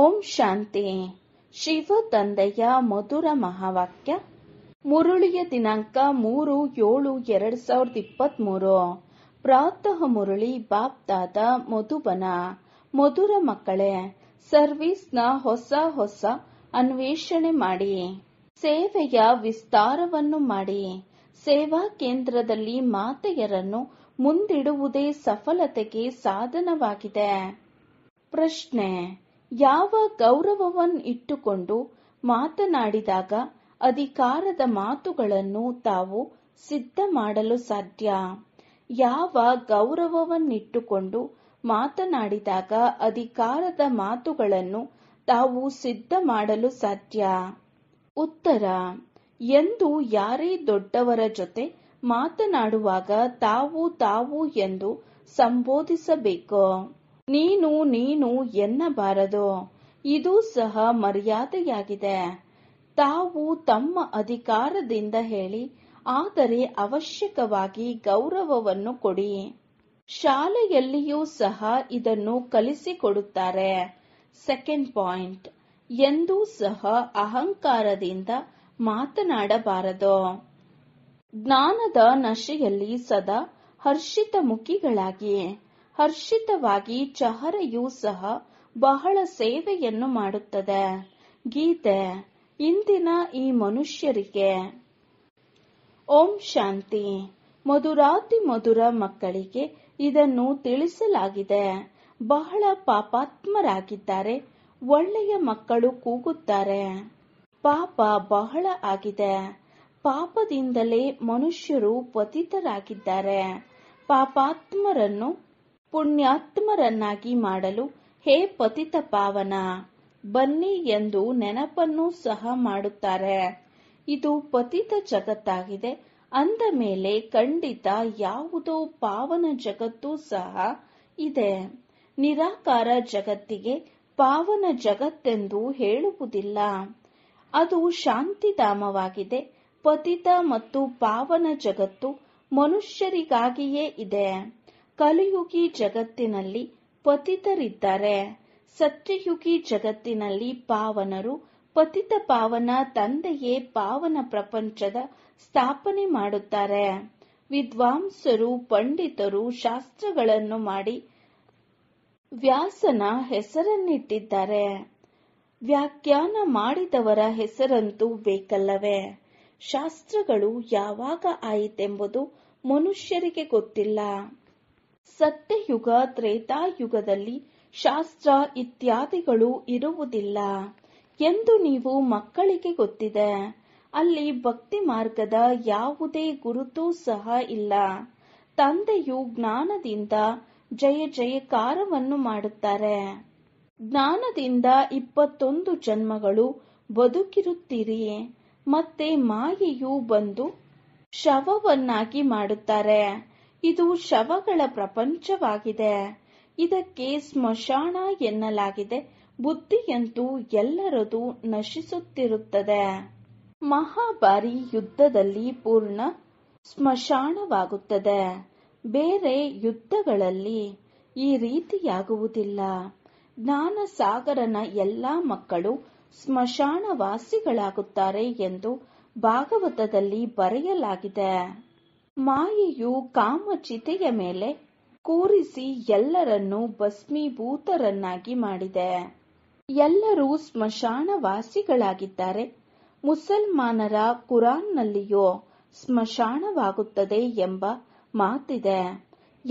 ಓಂ ಶಾಂತಿ ಶಿವ ತಂದೆಯ ಮಧುರ ಮಹಾವಾಕ್ಯ ಮುರುಳಿಯ ದಿನಾಂಕ ಮೂರು ಏಳು ಎರಡ್ ಸಾವಿರದ ಇಪ್ಪತ್ತ್ ಮೂರು ಪ್ರಾತಃ ಮುರುಳಿ ಬಾಪ್ದಾದ ಮಧುಬನ ಮಧುರ ಮಕ್ಕಳೇ ನ ಹೊಸ ಹೊಸ ಅನ್ವೇಷಣೆ ಮಾಡಿ ಸೇವೆಯ ವಿಸ್ತಾರವನ್ನು ಮಾಡಿ ಸೇವಾ ಕೇಂದ್ರದಲ್ಲಿ ಮಾತೆಯರನ್ನು ಮುಂದಿಡುವುದೇ ಸಫಲತೆಗೆ ಸಾಧನವಾಗಿದೆ ಪ್ರಶ್ನೆ ಯಾವ ಗೌರವವನ್ನಿಟ್ಟುಕೊಂಡು ಮಾತನಾಡಿದಾಗ ಅಧಿಕಾರದ ಮಾತುಗಳನ್ನು ತಾವು ಸಿದ್ಧ ಮಾಡಲು ಸಾಧ್ಯ ಯಾವ ಗೌರವವನ್ನಿಟ್ಟುಕೊಂಡು ಮಾತನಾಡಿದಾಗ ಅಧಿಕಾರದ ಮಾತುಗಳನ್ನು ತಾವು ಸಿದ್ಧ ಮಾಡಲು ಸಾಧ್ಯ ಉತ್ತರ ಎಂದು ಯಾರೇ ದೊಡ್ಡವರ ಜೊತೆ ಮಾತನಾಡುವಾಗ ತಾವು ತಾವು ಎಂದು ಸಂಬೋಧಿಸಬೇಕು ನೀನು ನೀನು ಎನ್ನಬಾರದು ಇದು ಸಹ ಮರ್ಯಾದೆಯಾಗಿದೆ ತಾವು ತಮ್ಮ ಅಧಿಕಾರದಿಂದ ಹೇಳಿ ಆದರೆ ಅವಶ್ಯಕವಾಗಿ ಗೌರವವನ್ನು ಕೊಡಿ ಶಾಲೆಯಲ್ಲಿಯೂ ಸಹ ಇದನ್ನು ಕಲಿಸಿಕೊಡುತ್ತಾರೆ ಸೆಕೆಂಡ್ ಪಾಯಿಂಟ್ ಎಂದೂ ಸಹ ಅಹಂಕಾರದಿಂದ ಮಾತನಾಡಬಾರದು ಜ್ಞಾನದ ನಶೆಯಲ್ಲಿ ಸದಾ ಹರ್ಷಿತ ಮುಖಿಗಳಾಗಿ ಹರ್ಷಿತವಾಗಿ ಚಹರೆಯೂ ಸಹ ಬಹಳ ಸೇವೆಯನ್ನು ಮಾಡುತ್ತದೆ ಗೀತೆ ಇಂದಿನ ಈ ಮನುಷ್ಯರಿಗೆ ಓಂ ಶಾಂತಿ ಮಧುರಾತಿ ಮಧುರ ಮಕ್ಕಳಿಗೆ ಇದನ್ನು ತಿಳಿಸಲಾಗಿದೆ ಬಹಳ ಪಾಪಾತ್ಮರಾಗಿದ್ದಾರೆ ಒಳ್ಳೆಯ ಮಕ್ಕಳು ಕೂಗುತ್ತಾರೆ ಪಾಪ ಬಹಳ ಆಗಿದೆ ಪಾಪದಿಂದಲೇ ಮನುಷ್ಯರು ಪತಿತರಾಗಿದ್ದಾರೆ ಪಾಪಾತ್ಮರನ್ನು ಪುಣ್ಯಾತ್ಮರನ್ನಾಗಿ ಮಾಡಲು ಹೇ ಪತಿತ ಪಾವನ ಬನ್ನಿ ಎಂದು ನೆನಪನ್ನು ಸಹ ಮಾಡುತ್ತಾರೆ ಇದು ಪತಿತ ಜಗತ್ತಾಗಿದೆ ಅಂದ ಮೇಲೆ ಖಂಡಿತ ಯಾವುದೋ ಪಾವನ ಜಗತ್ತು ಸಹ ಇದೆ ನಿರಾಕಾರ ಜಗತ್ತಿಗೆ ಪಾವನ ಜಗತ್ತೆಂದು ಹೇಳುವುದಿಲ್ಲ ಅದು ಶಾಂತಿಧಾಮವಾಗಿದೆ ಪತಿತ ಮತ್ತು ಪಾವನ ಜಗತ್ತು ಮನುಷ್ಯರಿಗಾಗಿಯೇ ಇದೆ ಕಲಿಯುಗಿ ಜಗತ್ತಿನಲ್ಲಿ ಪತಿತರಿದ್ದಾರೆ ಸತ್ಯಯುಗಿ ಜಗತ್ತಿನಲ್ಲಿ ಪಾವನರು ಪತಿತ ಪಾವನ ತಂದೆಯೇ ಪಾವನ ಪ್ರಪಂಚದ ಸ್ಥಾಪನೆ ಮಾಡುತ್ತಾರೆ ವಿದ್ವಾಂಸರು ಪಂಡಿತರು ಶಾಸ್ತ್ರಗಳನ್ನು ಮಾಡಿ ವ್ಯಾಸನ ಹೆಸರನ್ನಿಟ್ಟಿದ್ದಾರೆ ವ್ಯಾಖ್ಯಾನ ಮಾಡಿದವರ ಹೆಸರಂತೂ ಬೇಕಲ್ಲವೇ ಶಾಸ್ತ್ರಗಳು ಯಾವಾಗ ಆಯಿತೆಂಬುದು ಮನುಷ್ಯರಿಗೆ ಗೊತ್ತಿಲ್ಲ ಸತ್ಯಯುಗ ತ್ರೇತಾಯುಗದಲ್ಲಿ ಶಾಸ್ತ್ರ ಇತ್ಯಾದಿಗಳು ಇರುವುದಿಲ್ಲ ಎಂದು ನೀವು ಮಕ್ಕಳಿಗೆ ಗೊತ್ತಿದೆ ಅಲ್ಲಿ ಭಕ್ತಿ ಮಾರ್ಗದ ಯಾವುದೇ ಗುರುತು ಸಹ ಇಲ್ಲ ತಂದೆಯು ಜ್ಞಾನದಿಂದ ಜಯ ಜಯಕಾರವನ್ನು ಮಾಡುತ್ತಾರೆ ಜ್ಞಾನದಿಂದ ಇಪ್ಪತ್ತೊಂದು ಜನ್ಮಗಳು ಬದುಕಿರುತ್ತೀರಿ ಮತ್ತೆ ಮಾಯೆಯು ಬಂದು ಶವವನ್ನಾಗಿ ಮಾಡುತ್ತಾರೆ ಇದು ಶವಗಳ ಪ್ರಪಂಚವಾಗಿದೆ ಇದಕ್ಕೆ ಸ್ಮಶಾನ ಎನ್ನಲಾಗಿದೆ ಬುದ್ಧಿಯಂತೂ ಎಲ್ಲರದು ನಶಿಸುತ್ತಿರುತ್ತದೆ ಮಹಾಬಾರಿ ಯುದ್ಧದಲ್ಲಿ ಪೂರ್ಣ ಸ್ಮಶಾನವಾಗುತ್ತದೆ ಬೇರೆ ಯುದ್ಧಗಳಲ್ಲಿ ಈ ರೀತಿಯಾಗುವುದಿಲ್ಲ ಜ್ಞಾನ ಸಾಗರನ ಎಲ್ಲಾ ಮಕ್ಕಳು ಸ್ಮಶಾನವಾಸಿಗಳಾಗುತ್ತಾರೆ ಎಂದು ಭಾಗವತದಲ್ಲಿ ಬರೆಯಲಾಗಿದೆ ಮಾಯೆಯು ಕಾಮಚಿತೆಯ ಮೇಲೆ ಕೂರಿಸಿ ಎಲ್ಲರನ್ನೂ ಭಸ್ಮೀಭೂತರನ್ನಾಗಿ ಮಾಡಿದೆ ಎಲ್ಲರೂ ಸ್ಮಶಾನವಾಸಿಗಳಾಗಿದ್ದಾರೆ ಮುಸಲ್ಮಾನರ ಕುರಾನ್ನಲ್ಲಿಯೋ ಸ್ಮಶಾನವಾಗುತ್ತದೆ ಎಂಬ ಮಾತಿದೆ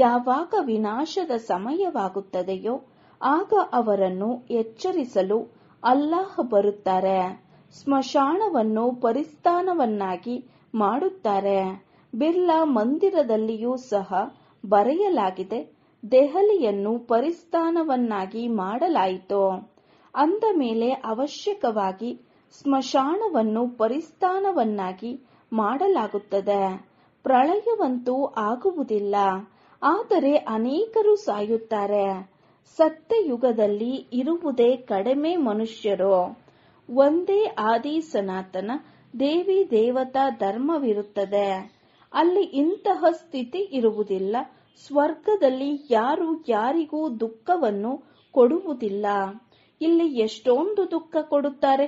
ಯಾವಾಗ ವಿನಾಶದ ಸಮಯವಾಗುತ್ತದೆಯೋ ಆಗ ಅವರನ್ನು ಎಚ್ಚರಿಸಲು ಅಲ್ಲಾಹ ಬರುತ್ತಾರೆ ಸ್ಮಶಾನವನ್ನು ಪರಿಸ್ಥಾನವನ್ನಾಗಿ ಮಾಡುತ್ತಾರೆ ಬಿರ್ಲಾ ಮಂದಿರದಲ್ಲಿಯೂ ಸಹ ಬರೆಯಲಾಗಿದೆ ದೆಹಲಿಯನ್ನು ಪರಿಸ್ಥಾನವನ್ನಾಗಿ ಮಾಡಲಾಯಿತು ಅಂದ ಮೇಲೆ ಅವಶ್ಯಕವಾಗಿ ಸ್ಮಶಾನವನ್ನು ಪರಿಸ್ಥಾನವನ್ನಾಗಿ ಮಾಡಲಾಗುತ್ತದೆ ಪ್ರಳಯವಂತೂ ಆಗುವುದಿಲ್ಲ ಆದರೆ ಅನೇಕರು ಸಾಯುತ್ತಾರೆ ಸತ್ಯಯುಗದಲ್ಲಿ ಇರುವುದೇ ಕಡಿಮೆ ಮನುಷ್ಯರು ಒಂದೇ ಆದಿ ಸನಾತನ ದೇವಿ ದೇವತಾ ಧರ್ಮವಿರುತ್ತದೆ ಅಲ್ಲಿ ಇಂತಹ ಸ್ಥಿತಿ ಇರುವುದಿಲ್ಲ ಸ್ವರ್ಗದಲ್ಲಿ ಯಾರು ಯಾರಿಗೂ ದುಃಖವನ್ನು ಕೊಡುವುದಿಲ್ಲ ಇಲ್ಲಿ ಎಷ್ಟೊಂದು ದುಃಖ ಕೊಡುತ್ತಾರೆ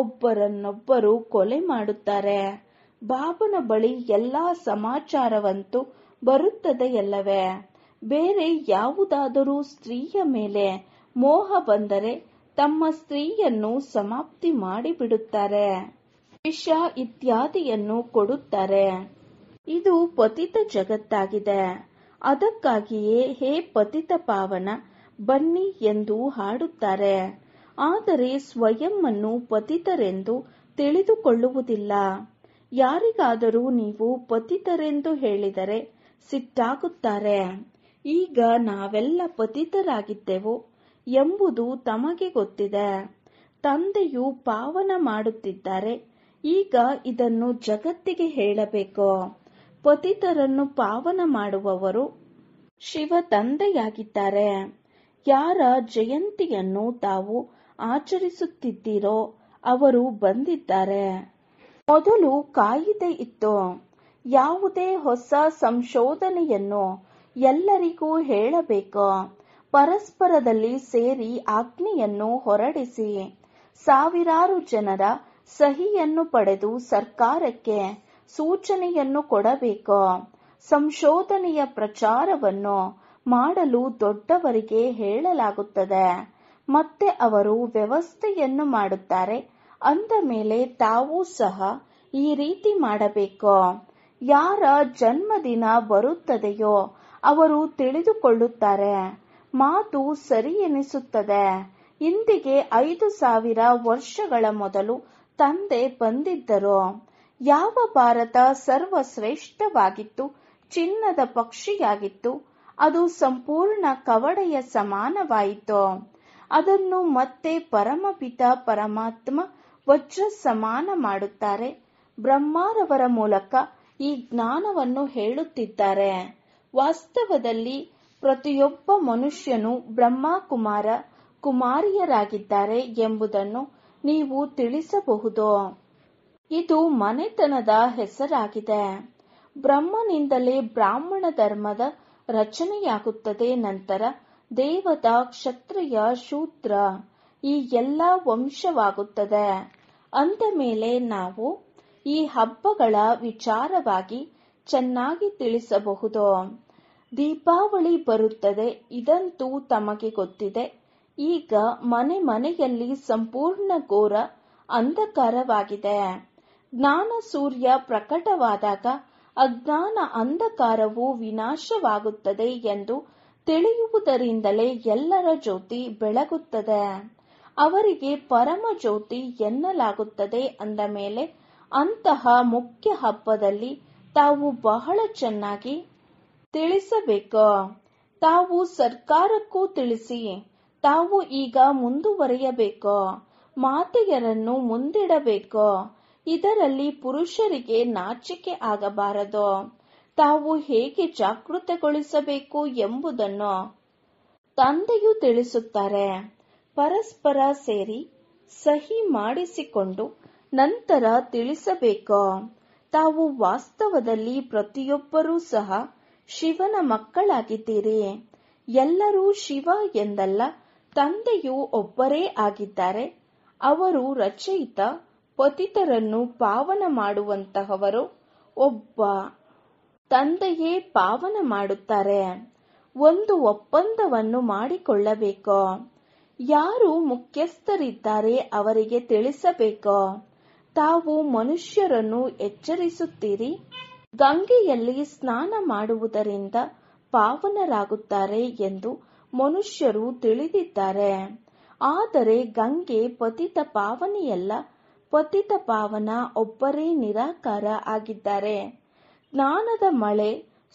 ಒಬ್ಬರನ್ನೊಬ್ಬರು ಕೊಲೆ ಮಾಡುತ್ತಾರೆ ಬಾಬನ ಬಳಿ ಎಲ್ಲಾ ಸಮಾಚಾರವಂತೂ ಬರುತ್ತದೆಯಲ್ಲವೇ ಬೇರೆ ಯಾವುದಾದರೂ ಸ್ತ್ರೀಯ ಮೇಲೆ ಮೋಹ ಬಂದರೆ ತಮ್ಮ ಸ್ತ್ರೀಯನ್ನು ಸಮಾಪ್ತಿ ಮಾಡಿಬಿಡುತ್ತಾರೆ ವಿಷ ಇತ್ಯಾದಿಯನ್ನು ಕೊಡುತ್ತಾರೆ ಇದು ಪತಿತ ಜಗತ್ತಾಗಿದೆ ಅದಕ್ಕಾಗಿಯೇ ಹೇ ಪತಿತ ಪಾವನ ಬನ್ನಿ ಎಂದು ಹಾಡುತ್ತಾರೆ ಆದರೆ ಸ್ವಯಂ ಅನ್ನು ಪತಿತರೆಂದು ತಿಳಿದುಕೊಳ್ಳುವುದಿಲ್ಲ ಯಾರಿಗಾದರೂ ನೀವು ಪತಿತರೆಂದು ಹೇಳಿದರೆ ಸಿಟ್ಟಾಗುತ್ತಾರೆ ಈಗ ನಾವೆಲ್ಲ ಪತಿತರಾಗಿದ್ದೆವು ಎಂಬುದು ತಮಗೆ ಗೊತ್ತಿದೆ ತಂದೆಯು ಪಾವನ ಮಾಡುತ್ತಿದ್ದಾರೆ ಈಗ ಇದನ್ನು ಜಗತ್ತಿಗೆ ಹೇಳಬೇಕು ಪತಿತರನ್ನು ಪಾವನ ಮಾಡುವವರು ಶಿವ ತಂದೆಯಾಗಿದ್ದಾರೆ ಯಾರ ಜಯಂತಿಯನ್ನು ತಾವು ಆಚರಿಸುತ್ತಿದ್ದೀರೋ ಅವರು ಬಂದಿದ್ದಾರೆ ಮೊದಲು ಕಾಯಿದೆ ಇತ್ತು ಯಾವುದೇ ಹೊಸ ಸಂಶೋಧನೆಯನ್ನು ಎಲ್ಲರಿಗೂ ಹೇಳಬೇಕು ಪರಸ್ಪರದಲ್ಲಿ ಸೇರಿ ಆಜ್ಞೆಯನ್ನು ಹೊರಡಿಸಿ ಸಾವಿರಾರು ಜನರ ಸಹಿಯನ್ನು ಪಡೆದು ಸರ್ಕಾರಕ್ಕೆ ಸೂಚನೆಯನ್ನು ಕೊಡಬೇಕು ಸಂಶೋಧನೆಯ ಪ್ರಚಾರವನ್ನು ಮಾಡಲು ದೊಡ್ಡವರಿಗೆ ಹೇಳಲಾಗುತ್ತದೆ ಮತ್ತೆ ಅವರು ವ್ಯವಸ್ಥೆಯನ್ನು ಮಾಡುತ್ತಾರೆ ಅಂದ ಮೇಲೆ ತಾವು ಸಹ ಈ ರೀತಿ ಮಾಡಬೇಕು ಯಾರ ಜನ್ಮದಿನ ಬರುತ್ತದೆಯೋ ಅವರು ತಿಳಿದುಕೊಳ್ಳುತ್ತಾರೆ ಮಾತು ಸರಿ ಎನಿಸುತ್ತದೆ ಇಂದಿಗೆ ಐದು ಸಾವಿರ ವರ್ಷಗಳ ಮೊದಲು ತಂದೆ ಬಂದಿದ್ದರು ಯಾವ ಭಾರತ ಸರ್ವಶ್ರೇಷ್ಠವಾಗಿತ್ತು ಚಿನ್ನದ ಪಕ್ಷಿಯಾಗಿತ್ತು ಅದು ಸಂಪೂರ್ಣ ಕವಡೆಯ ಸಮಾನವಾಯಿತು ಅದನ್ನು ಮತ್ತೆ ಪರಮಪಿತ ಪರಮಾತ್ಮ ವಜ್ರ ಸಮಾನ ಮಾಡುತ್ತಾರೆ ಬ್ರಹ್ಮಾರವರ ಮೂಲಕ ಈ ಜ್ಞಾನವನ್ನು ಹೇಳುತ್ತಿದ್ದಾರೆ ವಾಸ್ತವದಲ್ಲಿ ಪ್ರತಿಯೊಬ್ಬ ಮನುಷ್ಯನು ಬ್ರಹ್ಮ ಕುಮಾರಿಯರಾಗಿದ್ದಾರೆ ಎಂಬುದನ್ನು ನೀವು ತಿಳಿಸಬಹುದು ಇದು ಮನೆತನದ ಹೆಸರಾಗಿದೆ ಬ್ರಹ್ಮನಿಂದಲೇ ಬ್ರಾಹ್ಮಣ ಧರ್ಮದ ರಚನೆಯಾಗುತ್ತದೆ ನಂತರ ದೇವದ ಕ್ಷತ್ರಿಯ ಶೂದ್ರ ಈ ಎಲ್ಲ ವಂಶವಾಗುತ್ತದೆ ಅಂದ ಮೇಲೆ ನಾವು ಈ ಹಬ್ಬಗಳ ವಿಚಾರವಾಗಿ ಚೆನ್ನಾಗಿ ತಿಳಿಸಬಹುದು ದೀಪಾವಳಿ ಬರುತ್ತದೆ ಇದಂತೂ ತಮಗೆ ಗೊತ್ತಿದೆ ಈಗ ಮನೆ ಮನೆಯಲ್ಲಿ ಸಂಪೂರ್ಣ ಘೋರ ಅಂಧಕಾರವಾಗಿದೆ ಜ್ಞಾನ ಸೂರ್ಯ ಪ್ರಕಟವಾದಾಗ ಅಜ್ಞಾನ ಅಂಧಕಾರವು ವಿನಾಶವಾಗುತ್ತದೆ ಎಂದು ತಿಳಿಯುವುದರಿಂದಲೇ ಎಲ್ಲರ ಜ್ಯೋತಿ ಬೆಳಗುತ್ತದೆ ಅವರಿಗೆ ಪರಮ ಜ್ಯೋತಿ ಎನ್ನಲಾಗುತ್ತದೆ ಅಂದ ಮೇಲೆ ಅಂತಹ ಮುಖ್ಯ ಹಬ್ಬದಲ್ಲಿ ತಾವು ಬಹಳ ಚೆನ್ನಾಗಿ ತಿಳಿಸಬೇಕು ತಾವು ಸರ್ಕಾರಕ್ಕೂ ತಿಳಿಸಿ ತಾವು ಈಗ ಮುಂದುವರಿಯಬೇಕು ಮಾತೆಯರನ್ನು ಮುಂದಿಡಬೇಕು ಇದರಲ್ಲಿ ಪುರುಷರಿಗೆ ನಾಚಿಕೆ ಆಗಬಾರದು ತಾವು ಹೇಗೆ ಜಾಗೃತಗೊಳಿಸಬೇಕು ಎಂಬುದನ್ನು ತಂದೆಯು ತಿಳಿಸುತ್ತಾರೆ ಪರಸ್ಪರ ಸೇರಿ ಸಹಿ ಮಾಡಿಸಿಕೊಂಡು ನಂತರ ತಿಳಿಸಬೇಕು ತಾವು ವಾಸ್ತವದಲ್ಲಿ ಪ್ರತಿಯೊಬ್ಬರೂ ಸಹ ಶಿವನ ಮಕ್ಕಳಾಗಿದ್ದೀರಿ ಎಲ್ಲರೂ ಶಿವ ಎಂದಲ್ಲ ತಂದೆಯು ಒಬ್ಬರೇ ಆಗಿದ್ದಾರೆ ಅವರು ರಚಯಿತ ಪತಿತರನ್ನು ಪಾವನ ಮಾಡುವಂತಹವರು ಒಬ್ಬ ತಂದೆಯೇ ಪಾವನ ಮಾಡುತ್ತಾರೆ ಒಂದು ಒಪ್ಪಂದವನ್ನು ಮಾಡಿಕೊಳ್ಳಬೇಕು ಯಾರು ಮುಖ್ಯಸ್ಥರಿದ್ದಾರೆ ಅವರಿಗೆ ತಿಳಿಸಬೇಕು ತಾವು ಮನುಷ್ಯರನ್ನು ಎಚ್ಚರಿಸುತ್ತೀರಿ ಗಂಗೆಯಲ್ಲಿ ಸ್ನಾನ ಮಾಡುವುದರಿಂದ ಪಾವನರಾಗುತ್ತಾರೆ ಎಂದು ಮನುಷ್ಯರು ತಿಳಿದಿದ್ದಾರೆ ಆದರೆ ಗಂಗೆ ಪತಿತ ಪಾವನಿಯಲ್ಲ ಪತಿತ ಪಾವನ ಒಬ್ಬರೇ ನಿರಾಕಾರ ಆಗಿದ್ದಾರೆ ಜ್ಞಾನದ ಮಳೆ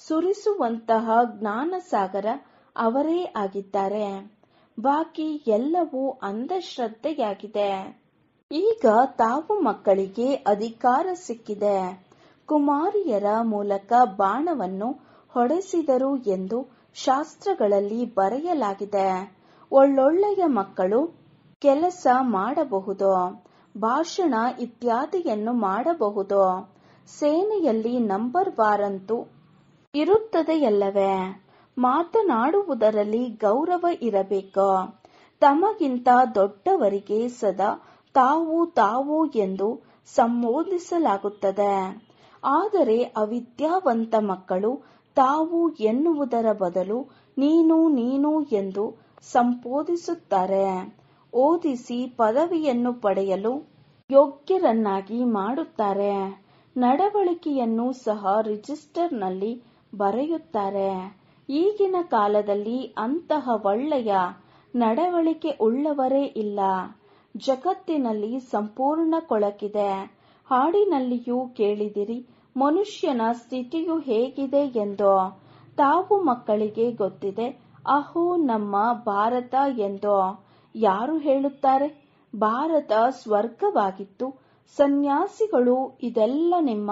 ಸುರಿಸುವಂತಹ ಜ್ಞಾನಸಾಗರ ಅವರೇ ಆಗಿದ್ದಾರೆ ಬಾಕಿ ಎಲ್ಲವೂ ಅಂಧಶ್ರದ್ಧೆಯಾಗಿದೆ ಈಗ ತಾವು ಮಕ್ಕಳಿಗೆ ಅಧಿಕಾರ ಸಿಕ್ಕಿದೆ ಕುಮಾರಿಯರ ಮೂಲಕ ಬಾಣವನ್ನು ಹೊಡೆಸಿದರು ಎಂದು ಶಾಸ್ತ್ರಗಳಲ್ಲಿ ಬರೆಯಲಾಗಿದೆ ಒಳ್ಳೊಳ್ಳೆಯ ಮಕ್ಕಳು ಕೆಲಸ ಮಾಡಬಹುದು ಭಾಷಣ ಇತ್ಯಾದಿಯನ್ನು ಮಾಡಬಹುದು ಸೇನೆಯಲ್ಲಿ ನಂಬರ್ ವಾರಂತೂ ಇರುತ್ತದೆಯಲ್ಲವೇ ಮಾತನಾಡುವುದರಲ್ಲಿ ಗೌರವ ಇರಬೇಕು ತಮಗಿಂತ ದೊಡ್ಡವರಿಗೆ ಸದಾ ತಾವು ತಾವು ಎಂದು ಸಂಬೋಧಿಸಲಾಗುತ್ತದೆ ಆದರೆ ಅವಿದ್ಯಾವಂತ ಮಕ್ಕಳು ತಾವು ಎನ್ನುವುದರ ಬದಲು ನೀನು ನೀನು ಎಂದು ಸಂಬೋಧಿಸುತ್ತಾರೆ ಓದಿಸಿ ಪದವಿಯನ್ನು ಪಡೆಯಲು ಯೋಗ್ಯರನ್ನಾಗಿ ಮಾಡುತ್ತಾರೆ ನಡವಳಿಕೆಯನ್ನು ಸಹ ರಿಜಿಸ್ಟರ್ನಲ್ಲಿ ಬರೆಯುತ್ತಾರೆ ಈಗಿನ ಕಾಲದಲ್ಲಿ ಅಂತಹ ಒಳ್ಳೆಯ ನಡವಳಿಕೆ ಉಳ್ಳವರೇ ಇಲ್ಲ ಜಗತ್ತಿನಲ್ಲಿ ಸಂಪೂರ್ಣ ಕೊಳಕಿದೆ ಹಾಡಿನಲ್ಲಿಯೂ ಕೇಳಿದಿರಿ ಮನುಷ್ಯನ ಸ್ಥಿತಿಯು ಹೇಗಿದೆ ಎಂದು ತಾವು ಮಕ್ಕಳಿಗೆ ಗೊತ್ತಿದೆ ಅಹೋ ನಮ್ಮ ಭಾರತ ಎಂದು ಯಾರು ಹೇಳುತ್ತಾರೆ ಭಾರತ ಸ್ವರ್ಗವಾಗಿತ್ತು ಸನ್ಯಾಸಿಗಳು ಇದೆಲ್ಲ ನಿಮ್ಮ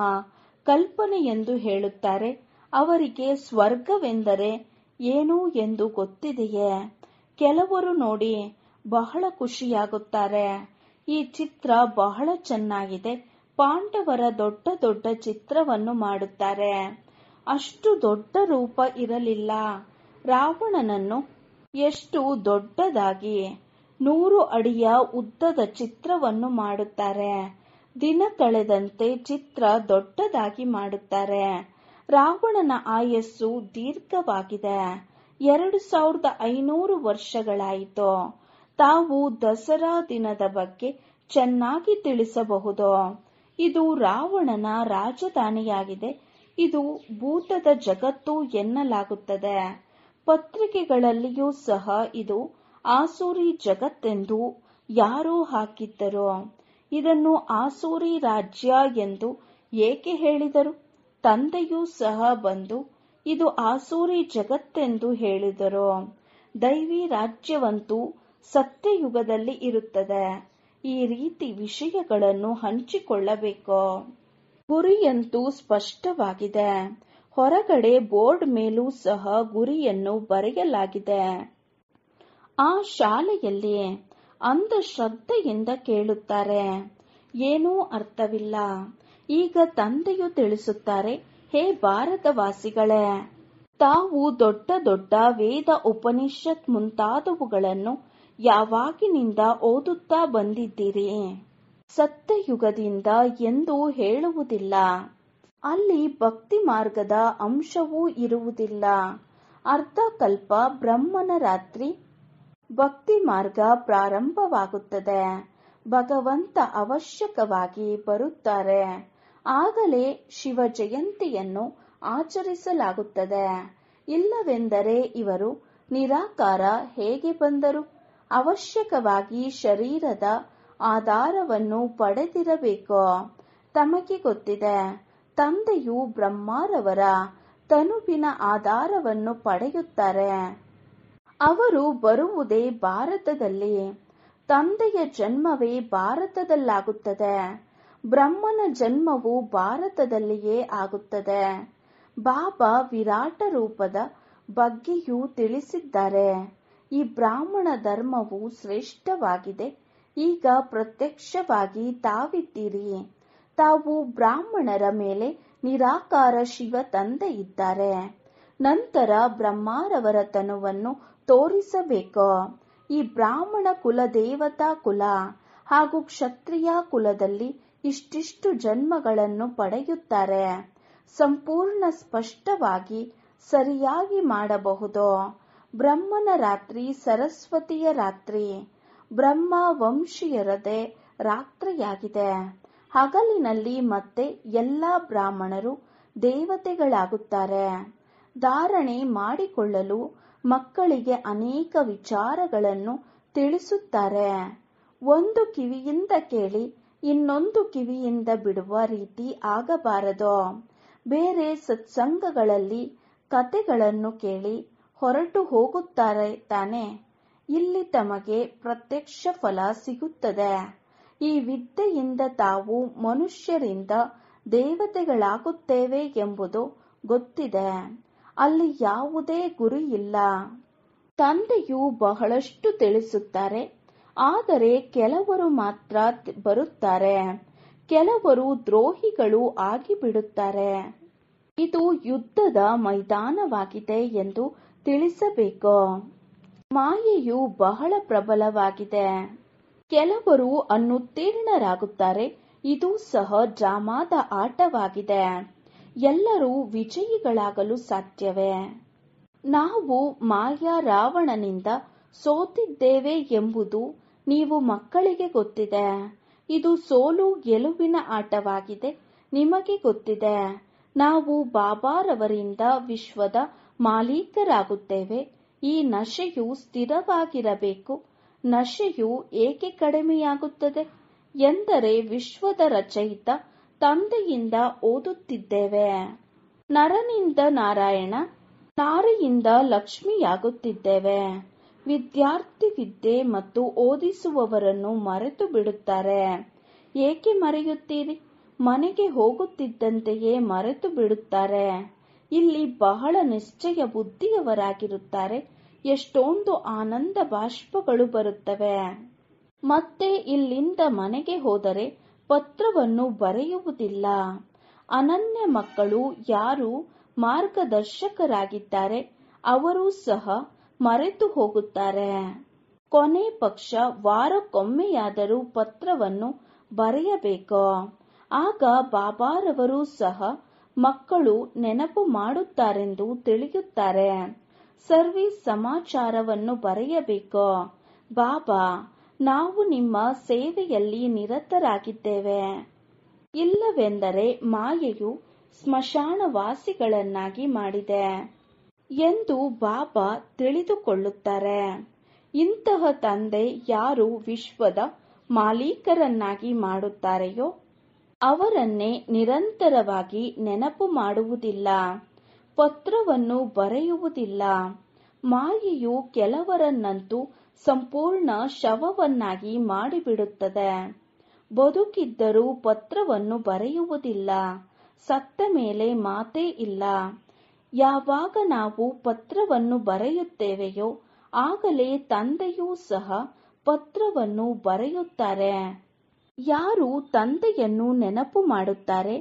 ಕಲ್ಪನೆ ಎಂದು ಹೇಳುತ್ತಾರೆ ಅವರಿಗೆ ಸ್ವರ್ಗವೆಂದರೆ ಏನು ಎಂದು ಗೊತ್ತಿದೆಯೇ ಕೆಲವರು ನೋಡಿ ಬಹಳ ಖುಷಿಯಾಗುತ್ತಾರೆ ಈ ಚಿತ್ರ ಬಹಳ ಚೆನ್ನಾಗಿದೆ ಪಾಂಡವರ ದೊಡ್ಡ ದೊಡ್ಡ ಚಿತ್ರವನ್ನು ಮಾಡುತ್ತಾರೆ ಅಷ್ಟು ದೊಡ್ಡ ರೂಪ ಇರಲಿಲ್ಲ ರಾವಣನನ್ನು ಎಷ್ಟು ದೊಡ್ಡದಾಗಿ ನೂರು ಅಡಿಯ ಉದ್ದದ ಚಿತ್ರವನ್ನು ಮಾಡುತ್ತಾರೆ ದಿನ ಕಳೆದಂತೆ ಚಿತ್ರ ದೊಡ್ಡದಾಗಿ ಮಾಡುತ್ತಾರೆ ರಾವಣನ ಆಯಸ್ಸು ದೀರ್ಘವಾಗಿದೆ ಎರಡು ಸಾವಿರದ ಐನೂರು ವರ್ಷಗಳಾಯಿತು ತಾವು ದಸರಾ ದಿನದ ಬಗ್ಗೆ ಚೆನ್ನಾಗಿ ತಿಳಿಸಬಹುದು ಇದು ರಾವಣನ ರಾಜಧಾನಿಯಾಗಿದೆ ಇದು ಭೂತದ ಜಗತ್ತು ಎನ್ನಲಾಗುತ್ತದೆ ಪತ್ರಿಕೆಗಳಲ್ಲಿಯೂ ಸಹ ಇದು ಆಸೂರಿ ಜಗತ್ತೆಂದು ಯಾರು ಹಾಕಿದ್ದರು ಇದನ್ನು ಆಸೂರಿ ರಾಜ್ಯ ಎಂದು ಏಕೆ ಹೇಳಿದರು ತಂದೆಯೂ ಸಹ ಬಂದು ಇದು ಆಸೂರಿ ಜಗತ್ತೆಂದು ಹೇಳಿದರು ದೈವಿ ರಾಜ್ಯವಂತೂ ಸತ್ಯಯುಗದಲ್ಲಿ ಇರುತ್ತದೆ ಈ ರೀತಿ ವಿಷಯಗಳನ್ನು ಹಂಚಿಕೊಳ್ಳಬೇಕು ಗುರಿಯಂತೂ ಸ್ಪಷ್ಟವಾಗಿದೆ ಹೊರಗಡೆ ಬೋರ್ಡ್ ಮೇಲೂ ಸಹ ಗುರಿಯನ್ನು ಬರೆಯಲಾಗಿದೆ ಆ ಶಾಲೆಯಲ್ಲಿ ಅಂಧಶ್ರದ್ಧೆಯಿಂದ ಕೇಳುತ್ತಾರೆ ಏನೂ ಅರ್ಥವಿಲ್ಲ ಈಗ ತಂದೆಯು ತಿಳಿಸುತ್ತಾರೆ ಹೇ ಭಾರತವಾಸಿಗಳೇ ತಾವು ದೊಡ್ಡ ದೊಡ್ಡ ವೇದ ಉಪನಿಷತ್ ಮುಂತಾದವುಗಳನ್ನು ಯಾವಾಗಿನಿಂದ ಓದುತ್ತಾ ಬಂದಿದ್ದೀರಿ ಸತ್ಯಯುಗದಿಂದ ಎಂದು ಹೇಳುವುದಿಲ್ಲ ಅಲ್ಲಿ ಭಕ್ತಿ ಮಾರ್ಗದ ಅಂಶವೂ ಇರುವುದಿಲ್ಲ ಕಲ್ಪ ಬ್ರಹ್ಮನ ರಾತ್ರಿ ಭಕ್ತಿ ಮಾರ್ಗ ಪ್ರಾರಂಭವಾಗುತ್ತದೆ ಭಗವಂತ ಅವಶ್ಯಕವಾಗಿ ಬರುತ್ತಾರೆ ಆಗಲೇ ಶಿವ ಜಯಂತಿಯನ್ನು ಆಚರಿಸಲಾಗುತ್ತದೆ ಇಲ್ಲವೆಂದರೆ ಇವರು ನಿರಾಕಾರ ಹೇಗೆ ಬಂದರು ಅವಶ್ಯಕವಾಗಿ ಶರೀರದ ಆಧಾರವನ್ನು ಪಡೆದಿರಬೇಕು ತಮಗೆ ಗೊತ್ತಿದೆ ತಂದೆಯು ಬ್ರಹ್ಮಾರವರ ತನುವಿನ ಆಧಾರವನ್ನು ಪಡೆಯುತ್ತಾರೆ ಅವರು ಬರುವುದೇ ಭಾರತದಲ್ಲಿ ತಂದೆಯ ಜನ್ಮವೇ ಭಾರತದಲ್ಲಾಗುತ್ತದೆ ಬ್ರಹ್ಮನ ಜನ್ಮವು ಭಾರತದಲ್ಲಿಯೇ ಆಗುತ್ತದೆ ಬಾಬಾ ವಿರಾಟ ರೂಪದ ಬಗ್ಗೆಯೂ ತಿಳಿಸಿದ್ದಾರೆ ಈ ಬ್ರಾಹ್ಮಣ ಧರ್ಮವು ಶ್ರೇಷ್ಠವಾಗಿದೆ ಈಗ ಪ್ರತ್ಯಕ್ಷವಾಗಿ ತಾವಿದ್ದೀರಿ ತಾವು ಬ್ರಾಹ್ಮಣರ ಮೇಲೆ ನಿರಾಕಾರ ಶಿವ ತಂದೆ ಇದ್ದಾರೆ ನಂತರ ಬ್ರಹ್ಮಾರವರ ತನುವನ್ನು ತೋರಿಸಬೇಕು ಈ ಬ್ರಾಹ್ಮಣ ಕುಲ ದೇವತಾ ಕುಲ ಹಾಗೂ ಕ್ಷತ್ರಿಯ ಕುಲದಲ್ಲಿ ಇಷ್ಟಿಷ್ಟು ಜನ್ಮಗಳನ್ನು ಪಡೆಯುತ್ತಾರೆ ಸಂಪೂರ್ಣ ಸ್ಪಷ್ಟವಾಗಿ ಸರಿಯಾಗಿ ಮಾಡಬಹುದು ಬ್ರಹ್ಮನ ರಾತ್ರಿ ಸರಸ್ವತಿಯ ರಾತ್ರಿ ಬ್ರಹ್ಮ ವಂಶೀಯರದೆ ರಾತ್ರಿಯಾಗಿದೆ ಹಗಲಿನಲ್ಲಿ ಮತ್ತೆ ಎಲ್ಲ ಬ್ರಾಹ್ಮಣರು ದೇವತೆಗಳಾಗುತ್ತಾರೆ ಧಾರಣೆ ಮಾಡಿಕೊಳ್ಳಲು ಮಕ್ಕಳಿಗೆ ಅನೇಕ ವಿಚಾರಗಳನ್ನು ತಿಳಿಸುತ್ತಾರೆ ಒಂದು ಕಿವಿಯಿಂದ ಕೇಳಿ ಇನ್ನೊಂದು ಕಿವಿಯಿಂದ ಬಿಡುವ ರೀತಿ ಆಗಬಾರದು ಬೇರೆ ಸತ್ಸಂಗಗಳಲ್ಲಿ ಕತೆಗಳನ್ನು ಕೇಳಿ ಹೊರಟು ಹೋಗುತ್ತಾರೆ ತಾನೆ ಇಲ್ಲಿ ತಮಗೆ ಪ್ರತ್ಯಕ್ಷ ಫಲ ಸಿಗುತ್ತದೆ ಈ ವಿದ್ಯೆಯಿಂದ ತಾವು ಮನುಷ್ಯರಿಂದ ದೇವತೆಗಳಾಗುತ್ತೇವೆ ಎಂಬುದು ಗೊತ್ತಿದೆ ಅಲ್ಲಿ ಯಾವುದೇ ಗುರಿ ಇಲ್ಲ ತಂದೆಯು ಬಹಳಷ್ಟು ತಿಳಿಸುತ್ತಾರೆ ಆದರೆ ಕೆಲವರು ಮಾತ್ರ ಬರುತ್ತಾರೆ ಕೆಲವರು ದ್ರೋಹಿಗಳು ಆಗಿಬಿಡುತ್ತಾರೆ ಇದು ಯುದ್ಧದ ಮೈದಾನವಾಗಿದೆ ಎಂದು ತಿಳಿಸಬೇಕು ಮಾಯೆಯು ಬಹಳ ಪ್ರಬಲವಾಗಿದೆ ಕೆಲವರು ಅನ್ನುತ್ತೀರ್ಣರಾಗುತ್ತಾರೆ ಇದು ಸಹ ಡ್ರಾಮಾದ ಆಟವಾಗಿದೆ ಎಲ್ಲರೂ ವಿಜಯಿಗಳಾಗಲು ಸಾಧ್ಯವೇ ನಾವು ಮಾಯಾ ರಾವಣನಿಂದ ಸೋತಿದ್ದೇವೆ ಎಂಬುದು ನೀವು ಮಕ್ಕಳಿಗೆ ಗೊತ್ತಿದೆ ಇದು ಸೋಲು ಗೆಲುವಿನ ಆಟವಾಗಿದೆ ನಿಮಗೆ ಗೊತ್ತಿದೆ ನಾವು ಬಾಬಾರವರಿಂದ ವಿಶ್ವದ ಮಾಲೀಕರಾಗುತ್ತೇವೆ ಈ ನಶೆಯು ಸ್ಥಿರವಾಗಿರಬೇಕು ನಶೆಯು ಏಕೆ ಕಡಿಮೆಯಾಗುತ್ತದೆ ಎಂದರೆ ವಿಶ್ವದ ರಚಯಿತ ತಂದೆಯಿಂದ ಓದುತ್ತಿದ್ದೇವೆ ನರನಿಂದ ನಾರಾಯಣ ನಾರಿಯಿಂದ ಲಕ್ಷ್ಮಿಯಾಗುತ್ತಿದ್ದೇವೆ ವಿದ್ಯಾರ್ಥಿ ವಿದ್ಯೆ ಮತ್ತು ಓದಿಸುವವರನ್ನು ಮರೆತು ಬಿಡುತ್ತಾರೆ ಏಕೆ ಮರೆಯುತ್ತೀರಿ ಮನೆಗೆ ಹೋಗುತ್ತಿದ್ದಂತೆಯೇ ಮರೆತು ಬಿಡುತ್ತಾರೆ ಇಲ್ಲಿ ಬಹಳ ನಿಶ್ಚಯ ಬುದ್ಧಿಯವರಾಗಿರುತ್ತಾರೆ ಎಷ್ಟೊಂದು ಆನಂದ ಬಾಷ್ಪಗಳು ಬರುತ್ತವೆ ಮತ್ತೆ ಇಲ್ಲಿಂದ ಮನೆಗೆ ಹೋದರೆ ಪತ್ರವನ್ನು ಬರೆಯುವುದಿಲ್ಲ ಅನನ್ಯ ಮಕ್ಕಳು ಯಾರು ಮಾರ್ಗದರ್ಶಕರಾಗಿದ್ದಾರೆ ಅವರು ಸಹ ಮರೆತು ಹೋಗುತ್ತಾರೆ ಕೊನೆ ಪಕ್ಷ ವಾರಕ್ಕೊಮ್ಮೆಯಾದರೂ ಪತ್ರವನ್ನು ಬರೆಯಬೇಕು ಆಗ ಬಾಬಾರವರು ಸಹ ಮಕ್ಕಳು ನೆನಪು ಮಾಡುತ್ತಾರೆಂದು ತಿಳಿಯುತ್ತಾರೆ ಸರ್ವಿಸ್ ಸಮಾಚಾರವನ್ನು ಬರೆಯಬೇಕು ಬಾಬಾ ನಾವು ನಿಮ್ಮ ಸೇವೆಯಲ್ಲಿ ನಿರತರಾಗಿದ್ದೇವೆ ಇಲ್ಲವೆಂದರೆ ಮಾಯೆಯು ಸ್ಮಶಾನವಾಸಿಗಳನ್ನಾಗಿ ಮಾಡಿದೆ ಎಂದು ಬಾಬಾ ತಿಳಿದುಕೊಳ್ಳುತ್ತಾರೆ ಇಂತಹ ತಂದೆ ಯಾರು ವಿಶ್ವದ ಮಾಲೀಕರನ್ನಾಗಿ ಮಾಡುತ್ತಾರೆಯೋ ಅವರನ್ನೇ ನಿರಂತರವಾಗಿ ನೆನಪು ಮಾಡುವುದಿಲ್ಲ ಪತ್ರವನ್ನು ಬರೆಯುವುದಿಲ್ಲ ಮಾಯೆಯು ಕೆಲವರನ್ನಂತೂ ಸಂಪೂರ್ಣ ಶವವನ್ನಾಗಿ ಮಾಡಿಬಿಡುತ್ತದೆ ಬದುಕಿದ್ದರೂ ಪತ್ರವನ್ನು ಬರೆಯುವುದಿಲ್ಲ ಸತ್ತ ಮೇಲೆ ಮಾತೇ ಇಲ್ಲ ಯಾವಾಗ ನಾವು ಪತ್ರವನ್ನು ಬರೆಯುತ್ತೇವೆಯೋ ಆಗಲೇ ತಂದೆಯೂ ಸಹ ಪತ್ರವನ್ನು ಬರೆಯುತ್ತಾರೆ ಯಾರು ತಂದೆಯನ್ನು ನೆನಪು ಮಾಡುತ್ತಾರೆ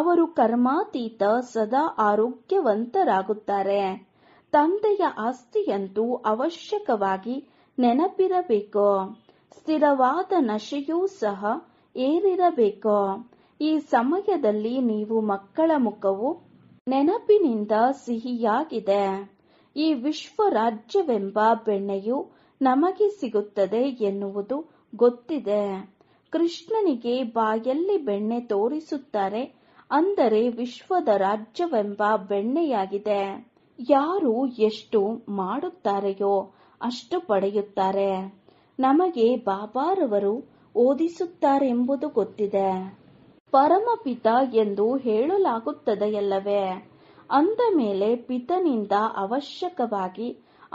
ಅವರು ಕರ್ಮಾತೀತ ಸದಾ ಆರೋಗ್ಯವಂತರಾಗುತ್ತಾರೆ ತಂದೆಯ ಆಸ್ತಿಯಂತೂ ಅವಶ್ಯಕವಾಗಿ ನೆನಪಿರಬೇಕು ಸ್ಥಿರವಾದ ನಶೆಯೂ ಸಹ ಏರಿರಬೇಕು ಈ ಸಮಯದಲ್ಲಿ ನೀವು ಮಕ್ಕಳ ಮುಖವು ನೆನಪಿನಿಂದ ಸಿಹಿಯಾಗಿದೆ ಈ ವಿಶ್ವ ರಾಜ್ಯವೆಂಬ ಬೆಣ್ಣೆಯು ನಮಗೆ ಸಿಗುತ್ತದೆ ಎನ್ನುವುದು ಗೊತ್ತಿದೆ ಕೃಷ್ಣನಿಗೆ ಬಾಯಲ್ಲಿ ಬೆಣ್ಣೆ ತೋರಿಸುತ್ತಾರೆ ಅಂದರೆ ವಿಶ್ವದ ರಾಜ್ಯವೆಂಬ ಬೆಣ್ಣೆಯಾಗಿದೆ ಯಾರು ಎಷ್ಟು ಮಾಡುತ್ತಾರೆಯೋ ಅಷ್ಟು ಪಡೆಯುತ್ತಾರೆ ನಮಗೆ ಬಾಬಾರವರು ಓದಿಸುತ್ತಾರೆಂಬುದು ಗೊತ್ತಿದೆ ಪರಮಪಿತ ಎಂದು ಹೇಳಲಾಗುತ್ತದೆಯಲ್ಲವೇ ಅಂದ ಮೇಲೆ ಪಿತನಿಂದ ಅವಶ್ಯಕವಾಗಿ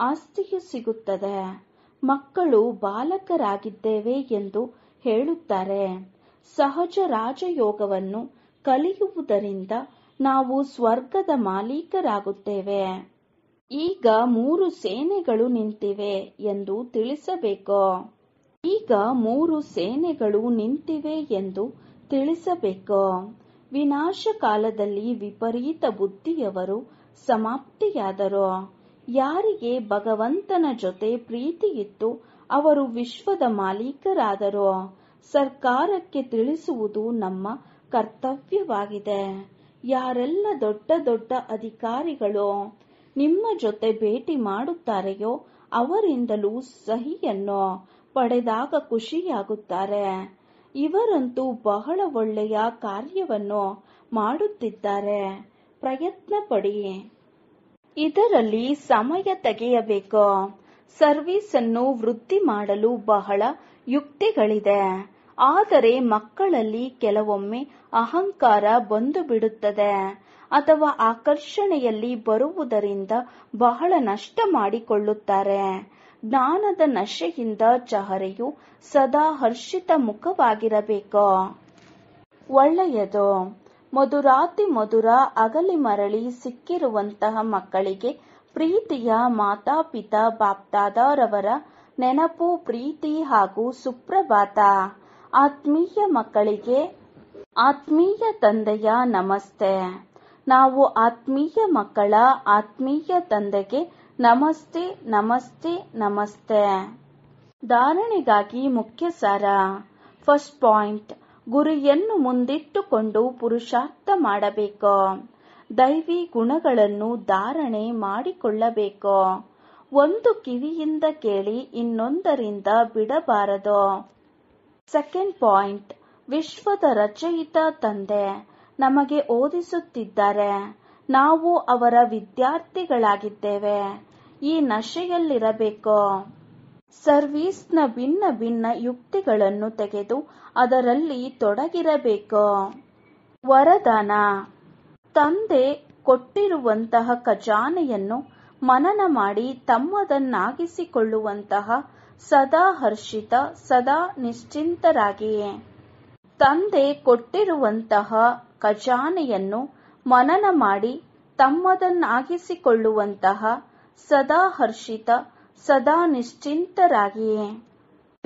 ಆಸ್ತಿಯು ಸಿಗುತ್ತದೆ ಮಕ್ಕಳು ಬಾಲಕರಾಗಿದ್ದೇವೆ ಎಂದು ಹೇಳುತ್ತಾರೆ ಸಹಜ ರಾಜಯೋಗವನ್ನು ಕಲಿಯುವುದರಿಂದ ನಾವು ಸ್ವರ್ಗದ ಮಾಲೀಕರಾಗುತ್ತೇವೆ ಈಗ ಮೂರು ಸೇನೆಗಳು ನಿಂತಿವೆ ಎಂದು ತಿಳಿಸಬೇಕು ಈಗ ಮೂರು ಸೇನೆಗಳು ನಿಂತಿವೆ ಎಂದು ತಿಳಿಸಬೇಕು ವಿನಾಶ ಕಾಲದಲ್ಲಿ ವಿಪರೀತ ಬುದ್ಧಿಯವರು ಸಮಾಪ್ತಿಯಾದರು ಯಾರಿಗೆ ಭಗವಂತನ ಜೊತೆ ಪ್ರೀತಿಯಿತ್ತು ಅವರು ವಿಶ್ವದ ಮಾಲೀಕರಾದರು ಸರ್ಕಾರಕ್ಕೆ ತಿಳಿಸುವುದು ನಮ್ಮ ಕರ್ತವ್ಯವಾಗಿದೆ ಯಾರೆಲ್ಲ ದೊಡ್ಡ ದೊಡ್ಡ ಅಧಿಕಾರಿಗಳು ನಿಮ್ಮ ಜೊತೆ ಭೇಟಿ ಮಾಡುತ್ತಾರೆಯೋ ಅವರಿಂದಲೂ ಸಹಿಯನ್ನು ಪಡೆದಾಗ ಖುಷಿಯಾಗುತ್ತಾರೆ ಇವರಂತೂ ಬಹಳ ಒಳ್ಳೆಯ ಕಾರ್ಯವನ್ನು ಮಾಡುತ್ತಿದ್ದಾರೆ ಪ್ರಯತ್ನ ಪಡಿ ಇದರಲ್ಲಿ ಸಮಯ ತೆಗೆಯಬೇಕು ಸರ್ವಿಸ್ ಅನ್ನು ವೃದ್ಧಿ ಮಾಡಲು ಬಹಳ ಯುಕ್ತಿಗಳಿದೆ ಆದರೆ ಮಕ್ಕಳಲ್ಲಿ ಕೆಲವೊಮ್ಮೆ ಅಹಂಕಾರ ಬಂದು ಬಿಡುತ್ತದೆ ಅಥವಾ ಆಕರ್ಷಣೆಯಲ್ಲಿ ಬರುವುದರಿಂದ ಬಹಳ ನಷ್ಟ ಮಾಡಿಕೊಳ್ಳುತ್ತಾರೆ ಜ್ಞಾನದ ನಶೆಯಿಂದ ಚಹರೆಯು ಸದಾ ಹರ್ಷಿತ ಮುಖವಾಗಿರಬೇಕು ಒಳ್ಳೆಯದು ಮಧುರಾತಿ ಮಧುರ ಅಗಲಿ ಮರಳಿ ಸಿಕ್ಕಿರುವಂತಹ ಮಕ್ಕಳಿಗೆ ಪ್ರೀತಿಯ ಮಾತಾಪಿತಾ ಬಾಪ್ದಾದರವರ ನೆನಪು ಪ್ರೀತಿ ಹಾಗೂ ಸುಪ್ರಭಾತ ಆತ್ಮೀಯ ಮಕ್ಕಳಿಗೆ ಆತ್ಮೀಯ ತಂದೆಯ ನಮಸ್ತೆ ನಾವು ಆತ್ಮೀಯ ಮಕ್ಕಳ ಆತ್ಮೀಯ ತಂದೆಗೆ ನಮಸ್ತೆ ನಮಸ್ತೆ ನಮಸ್ತೆ ಧಾರಣೆಗಾಗಿ ಮುಖ್ಯ ಸಾರ ಫಸ್ಟ್ ಪಾಯಿಂಟ್ ಗುರಿಯನ್ನು ಮುಂದಿಟ್ಟುಕೊಂಡು ಪುರುಷಾರ್ಥ ಮಾಡಬೇಕು ದೈವಿ ಗುಣಗಳನ್ನು ಧಾರಣೆ ಮಾಡಿಕೊಳ್ಳಬೇಕು ಒಂದು ಕಿವಿಯಿಂದ ಕೇಳಿ ಇನ್ನೊಂದರಿಂದ ಬಿಡಬಾರದು ಸೆಕೆಂಡ್ ಪಾಯಿಂಟ್ ವಿಶ್ವದ ರಚಯಿತ ತಂದೆ ನಮಗೆ ಓದಿಸುತ್ತಿದ್ದಾರೆ ನಾವು ಅವರ ವಿದ್ಯಾರ್ಥಿಗಳಾಗಿದ್ದೇವೆ ಈ ನಶೆಯಲ್ಲಿರಬೇಕು ಸರ್ವೀಸ್ನ ಭಿನ್ನ ಭಿನ್ನ ಯುಕ್ತಿಗಳನ್ನು ತೆಗೆದು ಅದರಲ್ಲಿ ತೊಡಗಿರಬೇಕು ವರದಾನ ತಂದೆ ಕೊಟ್ಟಿರುವಂತಹ ಖಜಾನೆಯನ್ನು ಮನನ ಮಾಡಿ ತಮ್ಮದನ್ನಾಗಿಸಿಕೊಳ್ಳುವಂತಹ ಸದಾ ಹರ್ಷಿತ ಸದಾ ನಿಶ್ಚಿಂತರಾಗಿಯೇ ತಂದೆ ಕೊಟ್ಟಿರುವಂತಹ ಖಜಾನೆಯನ್ನು ಮನನ ಮಾಡಿ ತಮ್ಮದನ್ನಾಗಿಸಿಕೊಳ್ಳುವಂತಹ ಸದಾ ಹರ್ಷಿತ ಸದಾ ನಿಶ್ಚಿಂತರಾಗಿಯೇ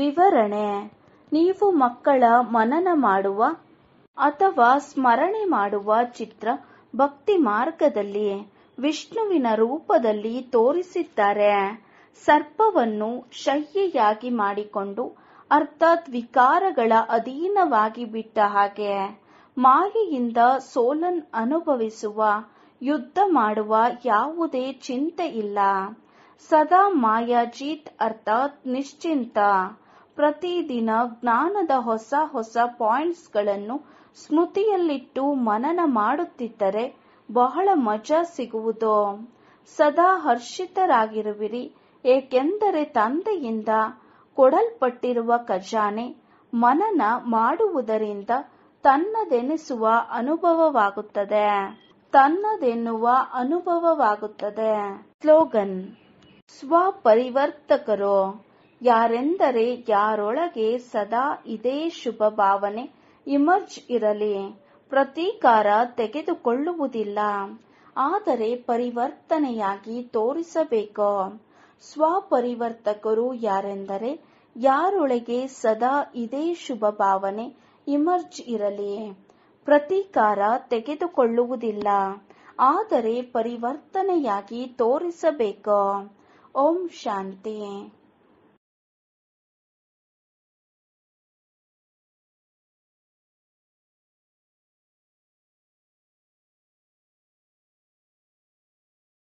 ವಿವರಣೆ ನೀವು ಮಕ್ಕಳ ಮನನ ಮಾಡುವ ಅಥವಾ ಸ್ಮರಣೆ ಮಾಡುವ ಚಿತ್ರ ಭಕ್ತಿ ಮಾರ್ಗದಲ್ಲಿ ವಿಷ್ಣುವಿನ ರೂಪದಲ್ಲಿ ತೋರಿಸಿದ್ದಾರೆ ಸರ್ಪವನ್ನು ಶಯ್ಯೆಯಾಗಿ ಮಾಡಿಕೊಂಡು ಅರ್ಥಾತ್ ವಿಕಾರಗಳ ಅಧೀನವಾಗಿ ಬಿಟ್ಟ ಹಾಗೆ ಮಾಯೆಯಿಂದ ಸೋಲನ್ ಅನುಭವಿಸುವ ಯುದ್ಧ ಮಾಡುವ ಯಾವುದೇ ಚಿಂತೆ ಇಲ್ಲ ಸದಾ ಮಾಯಾಜೀತ್ ಜೀತ್ ಅರ್ಥಾತ್ ನಿಶ್ಚಿಂತ ಪ್ರತಿದಿನ ಜ್ಞಾನದ ಹೊಸ ಹೊಸ ಪಾಯಿಂಟ್ಸ್ ಗಳನ್ನು ಸ್ಮೃತಿಯಲ್ಲಿಟ್ಟು ಮನನ ಮಾಡುತ್ತಿದ್ದರೆ ಬಹಳ ಮಜಾ ಸಿಗುವುದು ಸದಾ ಹರ್ಷಿತರಾಗಿರುವಿರಿ ಏಕೆಂದರೆ ತಂದೆಯಿಂದ ಕೊಡಲ್ಪಟ್ಟಿರುವ ಖಜಾನೆ ಮನನ ಮಾಡುವುದರಿಂದ ತನ್ನದೆನಿಸುವ ಅನುಭವವಾಗುತ್ತದೆ ತನ್ನದೆನ್ನುವ ಅನುಭವವಾಗುತ್ತದೆ ಸ್ಲೋಗನ್ ಸ್ವಪರಿವರ್ತಕರು ಯಾರೆಂದರೆ ಯಾರೊಳಗೆ ಸದಾ ಇದೇ ಶುಭ ಭಾವನೆ ಇಮರ್ಜ್ ಇರಲಿ ಪ್ರತೀಕಾರ ತೆಗೆದುಕೊಳ್ಳುವುದಿಲ್ಲ ಆದರೆ ಪರಿವರ್ತನೆಯಾಗಿ ತೋರಿಸಬೇಕು ಸ್ವಪರಿವರ್ತಕರು ಯಾರೆಂದರೆ ಯಾರೊಳಗೆ ಸದಾ ಇದೇ ಶುಭ ಭಾವನೆ ಇಮರ್ಜ್ ಇರಲಿ ಪ್ರತೀಕಾರ ತೆಗೆದುಕೊಳ್ಳುವುದಿಲ್ಲ ಆದರೆ ಪರಿವರ್ತನೆಯಾಗಿ ತೋರಿಸಬೇಕು ಓಂ ಶಾಂತಿ